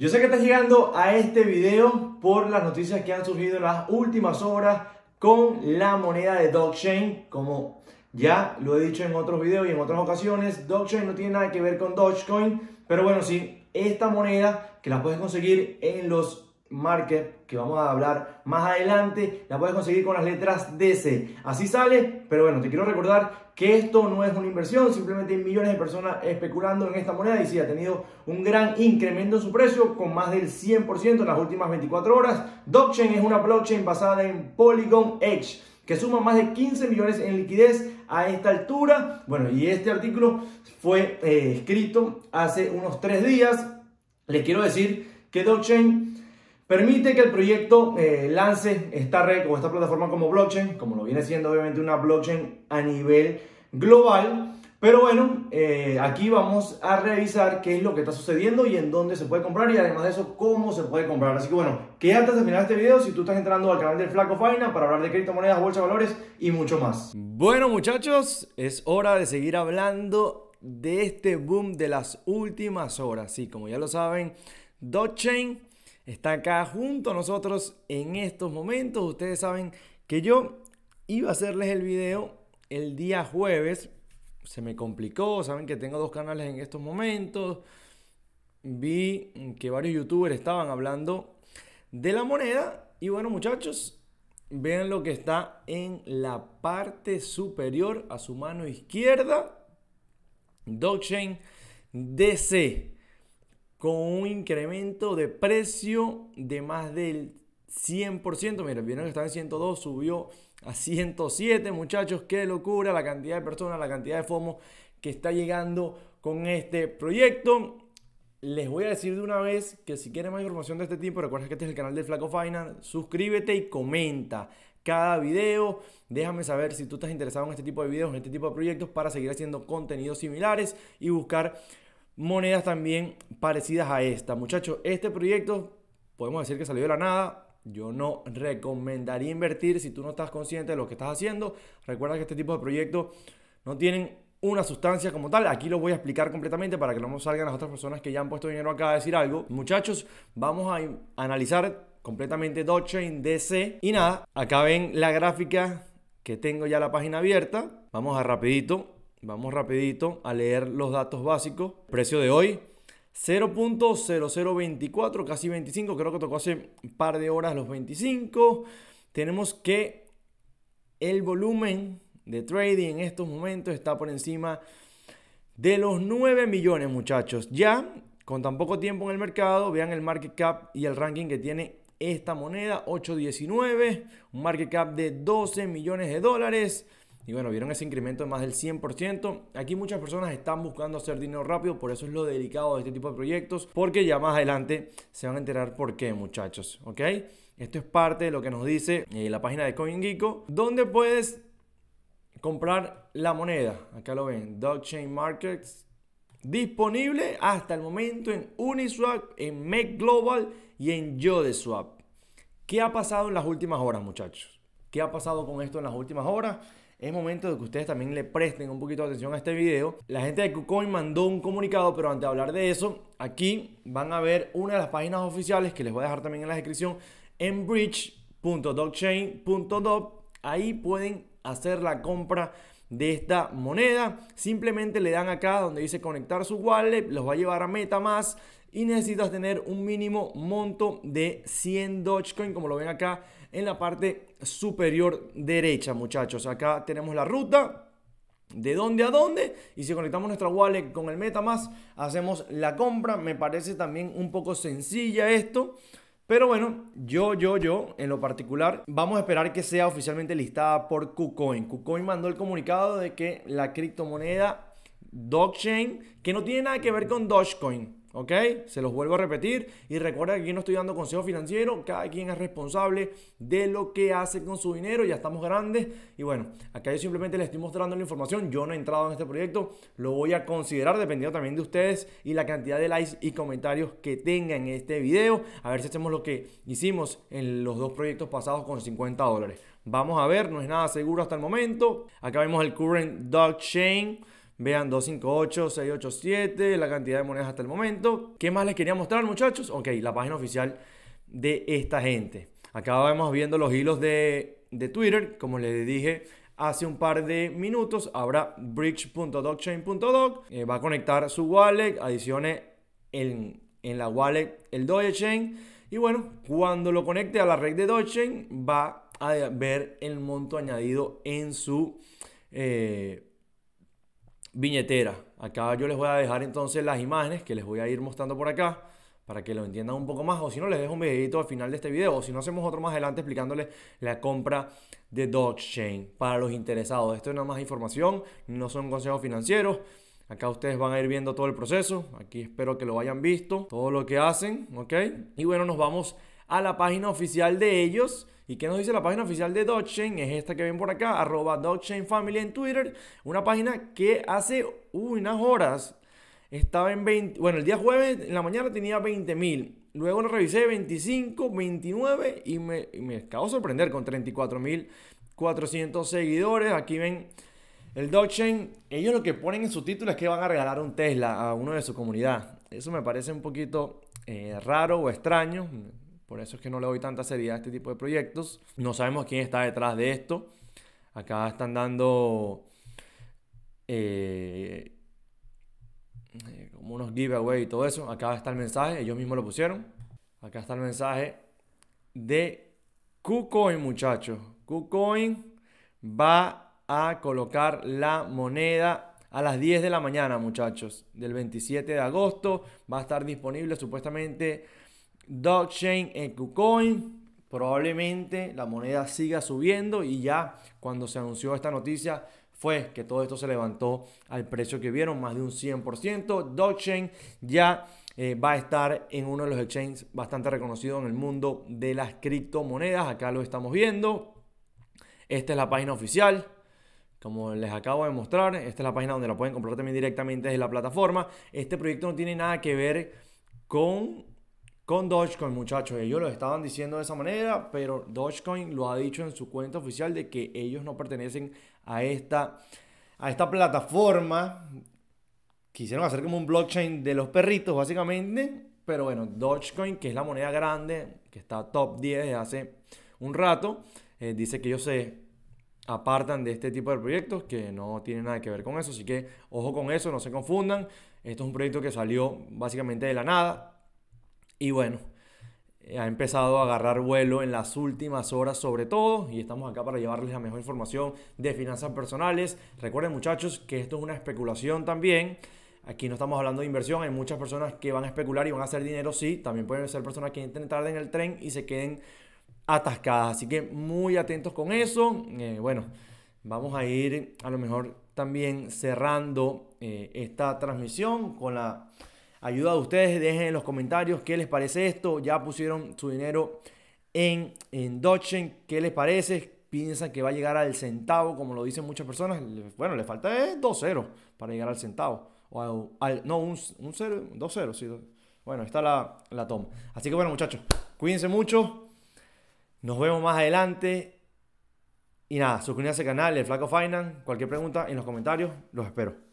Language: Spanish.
Yo sé que estás llegando a este video por las noticias que han surgido en las últimas horas con la moneda de Dogchain, Como ya lo he dicho en otros videos y en otras ocasiones, Dogchain no tiene nada que ver con Dogecoin, pero bueno, sí, esta moneda que la puedes conseguir en los Market, que vamos a hablar más adelante, la puedes conseguir con las letras DC. Así sale, pero bueno, te quiero recordar que esto no es una inversión, simplemente hay millones de personas especulando en esta moneda y si ha tenido un gran incremento en su precio con más del 100% en las últimas 24 horas. Dockchain es una blockchain basada en Polygon Edge que suma más de 15 millones en liquidez a esta altura. Bueno, y este artículo fue eh, escrito hace unos tres días. Les quiero decir que Dockchain Permite que el proyecto eh, lance esta red o esta plataforma como blockchain, como lo viene siendo obviamente una blockchain a nivel global. Pero bueno, eh, aquí vamos a revisar qué es lo que está sucediendo y en dónde se puede comprar y además de eso, cómo se puede comprar. Así que bueno, quédate hasta el final de este video si tú estás entrando al canal del Flaco Faina para hablar de criptomonedas, bolsa valores y mucho más. Bueno muchachos, es hora de seguir hablando de este boom de las últimas horas. Sí, como ya lo saben, Dogecoin está acá junto a nosotros en estos momentos. Ustedes saben que yo iba a hacerles el video el día jueves. Se me complicó, saben que tengo dos canales en estos momentos. Vi que varios youtubers estaban hablando de la moneda. Y bueno muchachos, vean lo que está en la parte superior a su mano izquierda. dogchain DC con un incremento de precio de más del 100%. Mira, vieron que estaba en 102, subió a 107, muchachos. Qué locura la cantidad de personas, la cantidad de FOMO que está llegando con este proyecto. Les voy a decir de una vez que si quieren más información de este tipo, recuerda que este es el canal de Flaco Finance. Suscríbete y comenta cada video. Déjame saber si tú estás interesado en este tipo de videos, en este tipo de proyectos para seguir haciendo contenidos similares y buscar monedas también parecidas a esta. Muchachos, este proyecto podemos decir que salió de la nada. Yo no recomendaría invertir si tú no estás consciente de lo que estás haciendo. Recuerda que este tipo de proyectos no tienen una sustancia como tal. Aquí lo voy a explicar completamente para que no salgan las otras personas que ya han puesto dinero acá a decir algo. Muchachos, vamos a analizar completamente Dogecoin DC. Y nada, acá ven la gráfica que tengo ya la página abierta. Vamos a rapidito Vamos rapidito a leer los datos básicos. Precio de hoy, 0.0024, casi 25, creo que tocó hace un par de horas los 25. Tenemos que el volumen de trading en estos momentos está por encima de los 9 millones, muchachos. Ya con tan poco tiempo en el mercado, vean el market cap y el ranking que tiene esta moneda, 819, un market cap de 12 millones de dólares. Y bueno, vieron ese incremento de más del 100%. Aquí muchas personas están buscando hacer dinero rápido, por eso es lo delicado de este tipo de proyectos, porque ya más adelante se van a enterar por qué, muchachos, ¿ok? Esto es parte de lo que nos dice eh, la página de CoinGeeko, donde puedes comprar la moneda. Acá lo ven, Dogchain Markets. Disponible hasta el momento en Uniswap, en Make Global y en Yodeswap. ¿Qué ha pasado en las últimas horas, muchachos? ¿Qué ha pasado con esto en las últimas horas? es momento de que ustedes también le presten un poquito de atención a este video. La gente de KuCoin mandó un comunicado, pero antes de hablar de eso, aquí van a ver una de las páginas oficiales que les voy a dejar también en la descripción, en Ahí pueden hacer la compra de esta moneda. Simplemente le dan acá donde dice conectar su wallet, los va a llevar a MetaMask y necesitas tener un mínimo monto de 100 Dogecoin, como lo ven acá en la parte superior derecha, muchachos. Acá tenemos la ruta. De dónde a dónde, y si conectamos nuestra wallet con el MetaMask, hacemos la compra. Me parece también un poco sencilla esto. Pero bueno, yo, yo, yo, en lo particular, vamos a esperar que sea oficialmente listada por KuCoin. KuCoin mandó el comunicado de que la criptomoneda Dogechain, que no tiene nada que ver con Dogecoin, ¿ok? Se los vuelvo a repetir y recuerda que aquí no estoy dando consejo financiero, cada quien es responsable de lo que hace con su dinero, ya estamos grandes y bueno, acá yo simplemente les estoy mostrando la información, yo no he entrado en este proyecto, lo voy a considerar dependiendo también de ustedes y la cantidad de likes y comentarios que tenga en este video, a ver si hacemos lo que hicimos en los dos proyectos pasados con 50 dólares. Vamos a ver, no es nada seguro hasta el momento. Acá vemos el Current Dog Chain. Vean 258, la cantidad de monedas hasta el momento. ¿Qué más les quería mostrar, muchachos? Ok, la página oficial de esta gente. Acá vamos viendo los hilos de, Twitter. Como les dije hace un par de minutos, habrá bridge.dogchain.dog. Eh, va a conectar su wallet, adicione en, la wallet el Dogechain. Y bueno, cuando lo conecte a la red de Dogechain, va a ver el monto añadido en su eh, viñetera. Acá yo les voy a dejar entonces las imágenes que les voy a ir mostrando por acá para que lo entiendan un poco más. O si no, les dejo un videito al final de este video. O si no, hacemos otro más adelante explicándoles la compra de Chain para los interesados. Esto es nada más información, no son consejos financieros. Acá ustedes van a ir viendo todo el proceso. Aquí espero que lo hayan visto, todo lo que hacen, ¿ok? Y bueno, nos vamos a la página oficial de ellos. ¿Y qué nos dice la página oficial de Dogchain? Es esta que ven por acá, arroba Family en Twitter. Una página que hace unas horas estaba en 20... Bueno, el día jueves en la mañana tenía 20.000 Luego lo revisé 25, 29 y me, me acabo de sorprender con 34.400 mil seguidores. Aquí ven el Dogchain. Ellos lo que ponen en su título es que van a regalar un Tesla a uno de su comunidad. Eso me parece un poquito eh, raro o extraño. Por eso es que no le doy tanta seriedad a este tipo de proyectos. No sabemos quién está detrás de esto. Acá están dando eh, como unos giveaways y todo eso. Acá está el mensaje, ellos mismos lo pusieron. Acá está el mensaje de KuCoin, muchachos. KuCoin va a colocar la moneda a las 10 de la mañana, muchachos. Del 27 de agosto va a estar disponible supuestamente Dogecoin, Kucoin Probablemente la moneda siga subiendo y ya cuando se anunció esta noticia fue que todo esto se levantó al precio que vieron, más de un 100%. Dogchain ya eh, va a estar en uno de los exchanges bastante reconocidos en el mundo de las criptomonedas. Acá lo estamos viendo. Esta es la página oficial. Como les acabo de mostrar, esta es la página donde la pueden comprar también directamente desde la plataforma. Este proyecto no tiene nada que ver con con Dogecoin, muchachos. Ellos lo estaban diciendo de esa manera, pero Dogecoin lo ha dicho en su cuenta oficial de que ellos no pertenecen a esta, a esta plataforma. Quisieron hacer como un blockchain de los perritos, básicamente. Pero bueno, Dogecoin, que es la moneda grande, que está top 10 desde hace un rato, eh, dice que ellos se apartan de este tipo de proyectos que no tienen nada que ver con eso. Así que ojo con eso, no se confundan. Esto es un proyecto que salió básicamente de la nada y bueno, ha empezado a agarrar vuelo en las últimas horas sobre todo y estamos acá para llevarles la mejor información de finanzas personales. Recuerden muchachos que esto es una especulación también. Aquí no estamos hablando de inversión, hay muchas personas que van a especular y van a hacer dinero, sí, también pueden ser personas que entren tarde en el tren y se queden atascadas. Así que muy atentos con eso. Eh, bueno, vamos a ir a lo mejor también cerrando eh, esta transmisión con la ayuda a ustedes. Dejen en los comentarios qué les parece esto. Ya pusieron su dinero en, en Dogecoin. ¿Qué les parece? Piensan que va a llegar al centavo, como lo dicen muchas personas. Bueno, le falta eh, dos ceros para llegar al centavo. O al, no, un, dos ceros. Bueno, está la, la toma. Así que bueno, muchachos, cuídense mucho. Nos vemos más adelante. Y nada, suscríbanse al canal, el Flaco Finance. Cualquier pregunta en los comentarios, los espero.